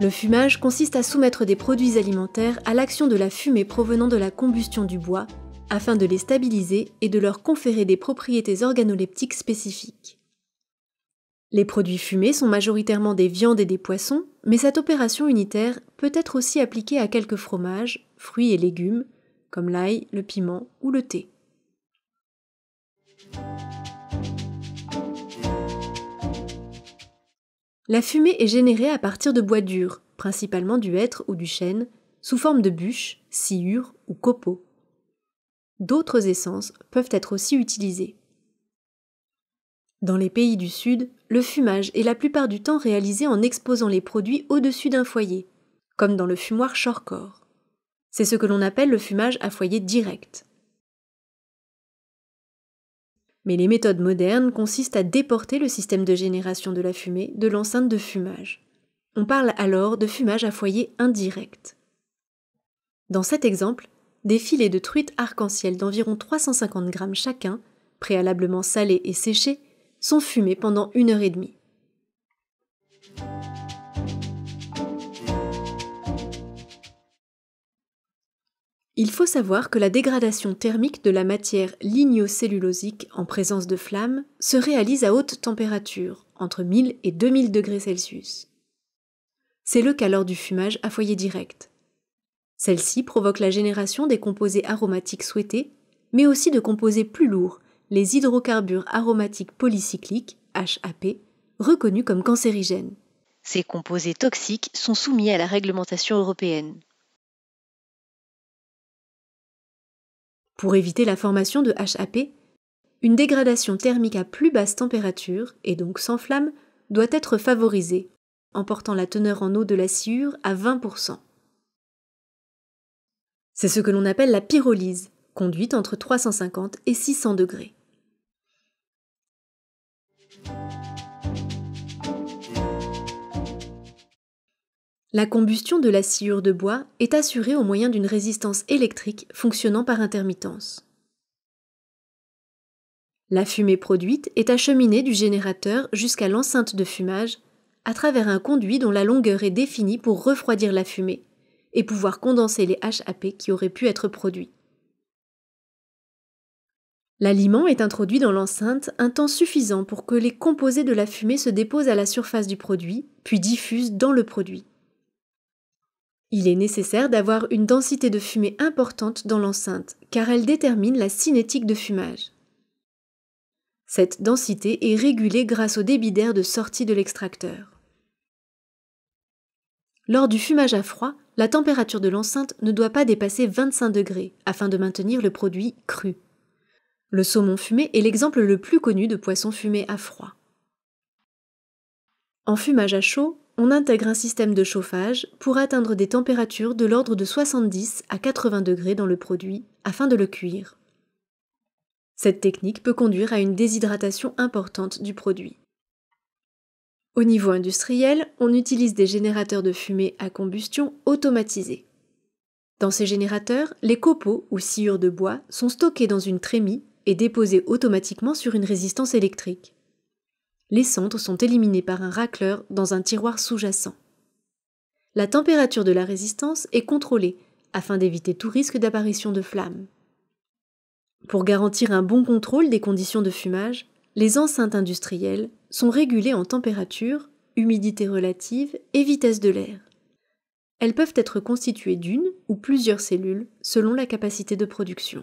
Le fumage consiste à soumettre des produits alimentaires à l'action de la fumée provenant de la combustion du bois afin de les stabiliser et de leur conférer des propriétés organoleptiques spécifiques. Les produits fumés sont majoritairement des viandes et des poissons, mais cette opération unitaire peut être aussi appliquée à quelques fromages, fruits et légumes, comme l'ail, le piment ou le thé. La fumée est générée à partir de bois dur, principalement du hêtre ou du chêne, sous forme de bûches, sciures ou copeaux. D'autres essences peuvent être aussi utilisées. Dans les pays du Sud, le fumage est la plupart du temps réalisé en exposant les produits au-dessus d'un foyer, comme dans le fumoir Chorcor. C'est ce que l'on appelle le fumage à foyer direct. Mais les méthodes modernes consistent à déporter le système de génération de la fumée de l'enceinte de fumage. On parle alors de fumage à foyer indirect. Dans cet exemple, des filets de truites arc-en-ciel d'environ 350 grammes chacun, préalablement salés et séchés, sont fumés pendant une heure et demie. Il faut savoir que la dégradation thermique de la matière lignocellulosique en présence de flammes se réalise à haute température, entre 1000 et 2000 degrés Celsius. C'est le cas lors du fumage à foyer direct. Celle-ci provoque la génération des composés aromatiques souhaités, mais aussi de composés plus lourds, les hydrocarbures aromatiques polycycliques, HAP, reconnus comme cancérigènes. Ces composés toxiques sont soumis à la réglementation européenne. pour éviter la formation de HAP, une dégradation thermique à plus basse température, et donc sans flamme, doit être favorisée, en portant la teneur en eau de la sciure à 20%. C'est ce que l'on appelle la pyrolyse, conduite entre 350 et 600 degrés. La combustion de la sciure de bois est assurée au moyen d'une résistance électrique fonctionnant par intermittence. La fumée produite est acheminée du générateur jusqu'à l'enceinte de fumage à travers un conduit dont la longueur est définie pour refroidir la fumée et pouvoir condenser les HAP qui auraient pu être produits. L'aliment est introduit dans l'enceinte un temps suffisant pour que les composés de la fumée se déposent à la surface du produit, puis diffusent dans le produit. Il est nécessaire d'avoir une densité de fumée importante dans l'enceinte, car elle détermine la cinétique de fumage. Cette densité est régulée grâce au débit d'air de sortie de l'extracteur. Lors du fumage à froid, la température de l'enceinte ne doit pas dépasser 25 degrés afin de maintenir le produit cru. Le saumon fumé est l'exemple le plus connu de poisson fumé à froid. En fumage à chaud, on intègre un système de chauffage pour atteindre des températures de l'ordre de 70 à 80 degrés dans le produit afin de le cuire. Cette technique peut conduire à une déshydratation importante du produit. Au niveau industriel, on utilise des générateurs de fumée à combustion automatisés. Dans ces générateurs, les copeaux ou sciures de bois sont stockés dans une trémie et déposés automatiquement sur une résistance électrique. Les centres sont éliminés par un racleur dans un tiroir sous-jacent. La température de la résistance est contrôlée afin d'éviter tout risque d'apparition de flammes. Pour garantir un bon contrôle des conditions de fumage, les enceintes industrielles sont régulées en température, humidité relative et vitesse de l'air. Elles peuvent être constituées d'une ou plusieurs cellules selon la capacité de production.